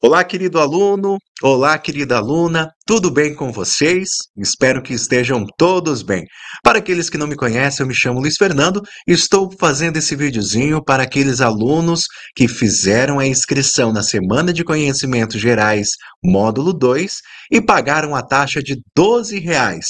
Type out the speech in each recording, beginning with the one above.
Olá, querido aluno, olá, querida aluna, tudo bem com vocês? Espero que estejam todos bem. Para aqueles que não me conhecem, eu me chamo Luiz Fernando e estou fazendo esse videozinho para aqueles alunos que fizeram a inscrição na Semana de Conhecimentos Gerais, módulo 2, e pagaram a taxa de R$ 12. Reais.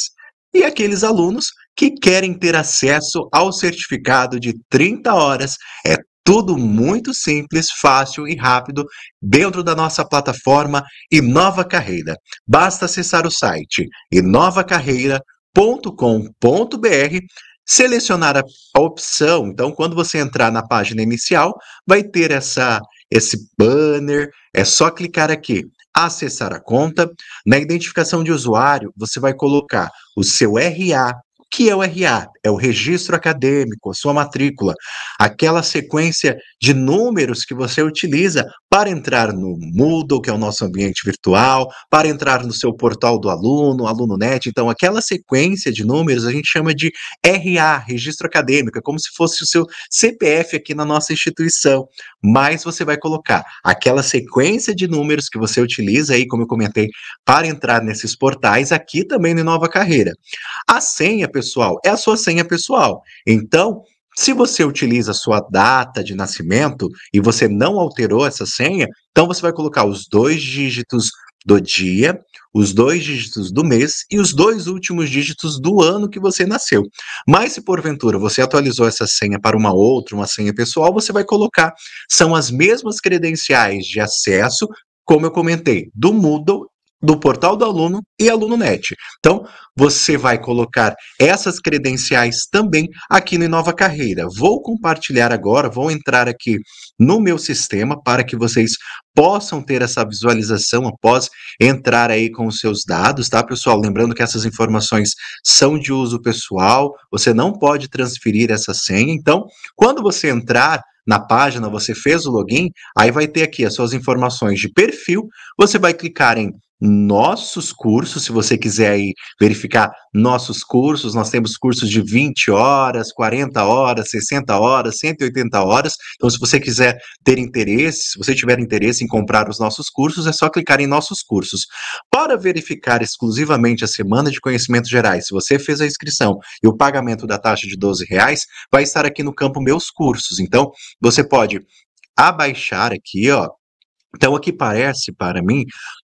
E aqueles alunos que querem ter acesso ao certificado de 30 horas, é tudo muito simples, fácil e rápido dentro da nossa plataforma Inova Carreira. Basta acessar o site inovacarreira.com.br, selecionar a, a opção. Então, quando você entrar na página inicial, vai ter essa esse banner, é só clicar aqui, acessar a conta. Na identificação de usuário, você vai colocar o seu RA, que é o RA? É o registro acadêmico, a sua matrícula, aquela sequência de números que você utiliza para entrar no Moodle, que é o nosso ambiente virtual, para entrar no seu portal do aluno, AlunoNet. Então, aquela sequência de números a gente chama de RA, registro acadêmico, é como se fosse o seu CPF aqui na nossa instituição. Mas você vai colocar aquela sequência de números que você utiliza aí, como eu comentei, para entrar nesses portais aqui também no Nova Carreira. A senha, pessoal, é a sua senha pessoal. Então, se você utiliza sua data de nascimento e você não alterou essa senha, então você vai colocar os dois dígitos do dia, os dois dígitos do mês e os dois últimos dígitos do ano que você nasceu. Mas se porventura você atualizou essa senha para uma outra, uma senha pessoal, você vai colocar. São as mesmas credenciais de acesso, como eu comentei, do Moodle do portal do aluno e AlunoNet. Então, você vai colocar essas credenciais também aqui no Inova Carreira. Vou compartilhar agora, vou entrar aqui no meu sistema para que vocês possam ter essa visualização após entrar aí com os seus dados, tá, pessoal? Lembrando que essas informações são de uso pessoal, você não pode transferir essa senha. Então, quando você entrar na página, você fez o login, aí vai ter aqui as suas informações de perfil, você vai clicar em nossos cursos, se você quiser aí verificar nossos cursos, nós temos cursos de 20 horas, 40 horas, 60 horas, 180 horas. Então, se você quiser ter interesse, se você tiver interesse em comprar os nossos cursos, é só clicar em nossos cursos. Para verificar exclusivamente a semana de conhecimentos gerais, se você fez a inscrição e o pagamento da taxa de 12 reais, vai estar aqui no campo meus cursos. Então, você pode abaixar aqui, ó, então, aqui parece para mim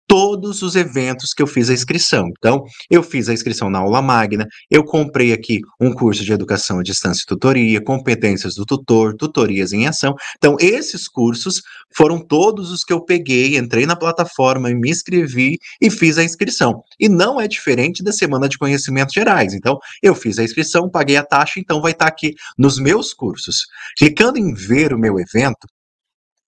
todos os eventos que eu fiz a inscrição. Então, eu fiz a inscrição na aula magna, eu comprei aqui um curso de educação à distância e tutoria, competências do tutor, tutorias em ação. Então, esses cursos foram todos os que eu peguei, entrei na plataforma, e me inscrevi e fiz a inscrição. E não é diferente da semana de conhecimentos gerais. Então, eu fiz a inscrição, paguei a taxa, então vai estar aqui nos meus cursos. Clicando em ver o meu evento,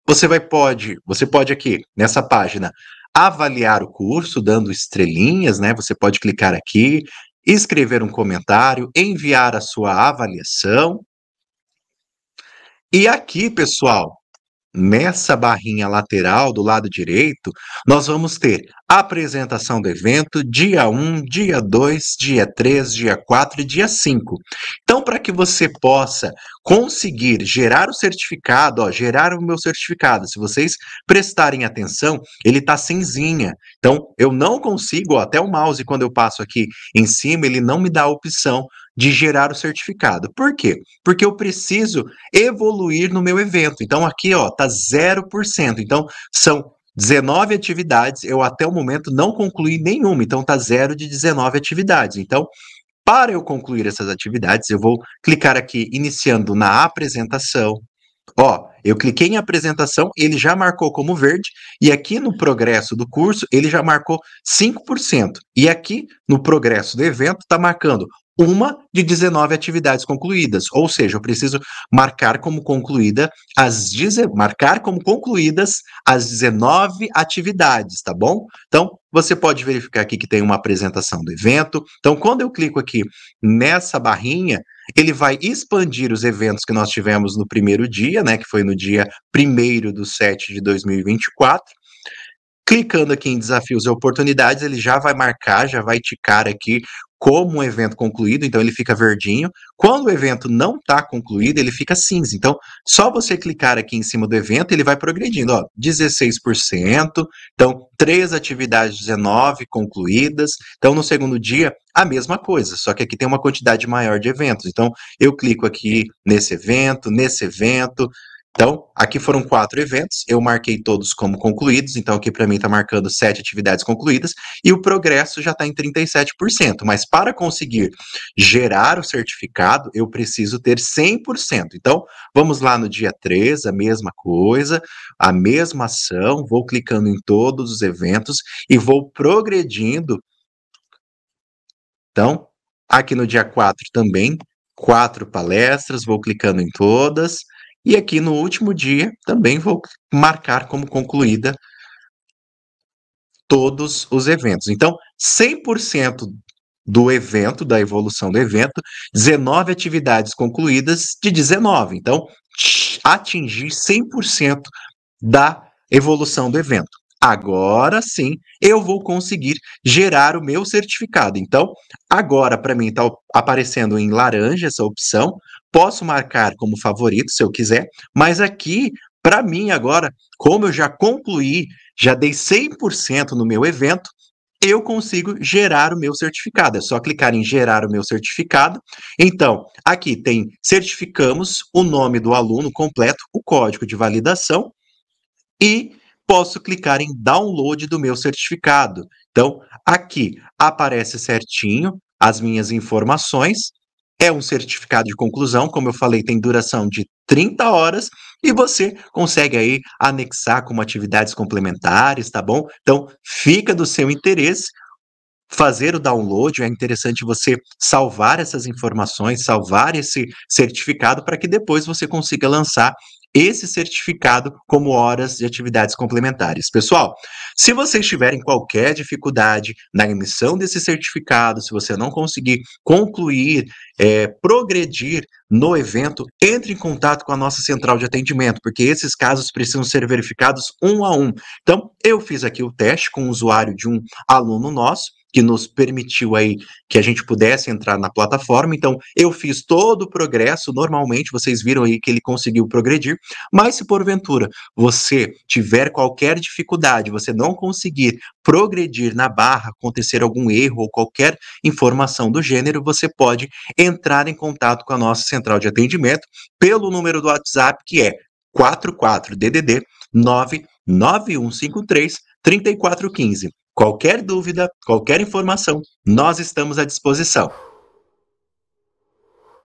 você vai pode, você pode aqui nessa página avaliar o curso, dando estrelinhas, né? Você pode clicar aqui, escrever um comentário, enviar a sua avaliação. E aqui, pessoal, nessa barrinha lateral do lado direito, nós vamos ter apresentação do evento, dia 1, dia 2, dia 3, dia 4 e dia 5. Então, para que você possa conseguir gerar o certificado, ó, gerar o meu certificado, se vocês prestarem atenção, ele está cinzinha. Então, eu não consigo, ó, até o mouse, quando eu passo aqui em cima, ele não me dá a opção de gerar o certificado. Por quê? Porque eu preciso evoluir no meu evento. Então aqui, ó, tá 0%. Então são 19 atividades, eu até o momento não concluí nenhuma, então tá zero de 19 atividades. Então, para eu concluir essas atividades, eu vou clicar aqui iniciando na apresentação. Ó, eu cliquei em apresentação, ele já marcou como verde, e aqui no progresso do curso, ele já marcou 5%. E aqui no progresso do evento, está marcando uma de 19 atividades concluídas, ou seja, eu preciso marcar como concluída as marcar como concluídas as 19 atividades, tá bom? Então, você pode verificar aqui que tem uma apresentação do evento. Então, quando eu clico aqui nessa barrinha, ele vai expandir os eventos que nós tivemos no primeiro dia, né, que foi no dia 1 do 7 de 2024. Clicando aqui em desafios e oportunidades, ele já vai marcar, já vai ticar aqui como um evento concluído, então ele fica verdinho. Quando o evento não está concluído, ele fica cinza. Então, só você clicar aqui em cima do evento, ele vai progredindo, ó, 16%. Então, três atividades 19 concluídas. Então, no segundo dia, a mesma coisa, só que aqui tem uma quantidade maior de eventos. Então, eu clico aqui nesse evento, nesse evento, então, aqui foram quatro eventos, eu marquei todos como concluídos, então aqui para mim está marcando sete atividades concluídas, e o progresso já está em 37%. Mas para conseguir gerar o certificado, eu preciso ter 100%. Então, vamos lá no dia 3, a mesma coisa, a mesma ação, vou clicando em todos os eventos e vou progredindo. Então, aqui no dia 4 também, quatro palestras, vou clicando em todas e aqui no último dia também vou marcar como concluída todos os eventos. Então, 100% do evento, da evolução do evento, 19 atividades concluídas de 19. Então, atingir 100% da evolução do evento. Agora sim, eu vou conseguir gerar o meu certificado. Então, agora para mim está aparecendo em laranja essa opção, Posso marcar como favorito se eu quiser, mas aqui, para mim agora, como eu já concluí, já dei 100% no meu evento, eu consigo gerar o meu certificado. É só clicar em gerar o meu certificado. Então, aqui tem certificamos o nome do aluno completo, o código de validação e posso clicar em download do meu certificado. Então, aqui aparece certinho as minhas informações é um certificado de conclusão, como eu falei, tem duração de 30 horas e você consegue aí anexar como atividades complementares, tá bom? Então, fica do seu interesse fazer o download, é interessante você salvar essas informações, salvar esse certificado para que depois você consiga lançar esse certificado como horas de atividades complementares. Pessoal, se vocês tiverem qualquer dificuldade na emissão desse certificado, se você não conseguir concluir, é, progredir no evento, entre em contato com a nossa central de atendimento, porque esses casos precisam ser verificados um a um. Então, eu fiz aqui o teste com o usuário de um aluno nosso, que nos permitiu aí que a gente pudesse entrar na plataforma. Então, eu fiz todo o progresso, normalmente vocês viram aí que ele conseguiu progredir, mas se porventura você tiver qualquer dificuldade, você não conseguir progredir na barra, acontecer algum erro ou qualquer informação do gênero, você pode entrar em contato com a nossa central de atendimento pelo número do WhatsApp que é 44 DDD 99153 3415. Qualquer dúvida, qualquer informação, nós estamos à disposição.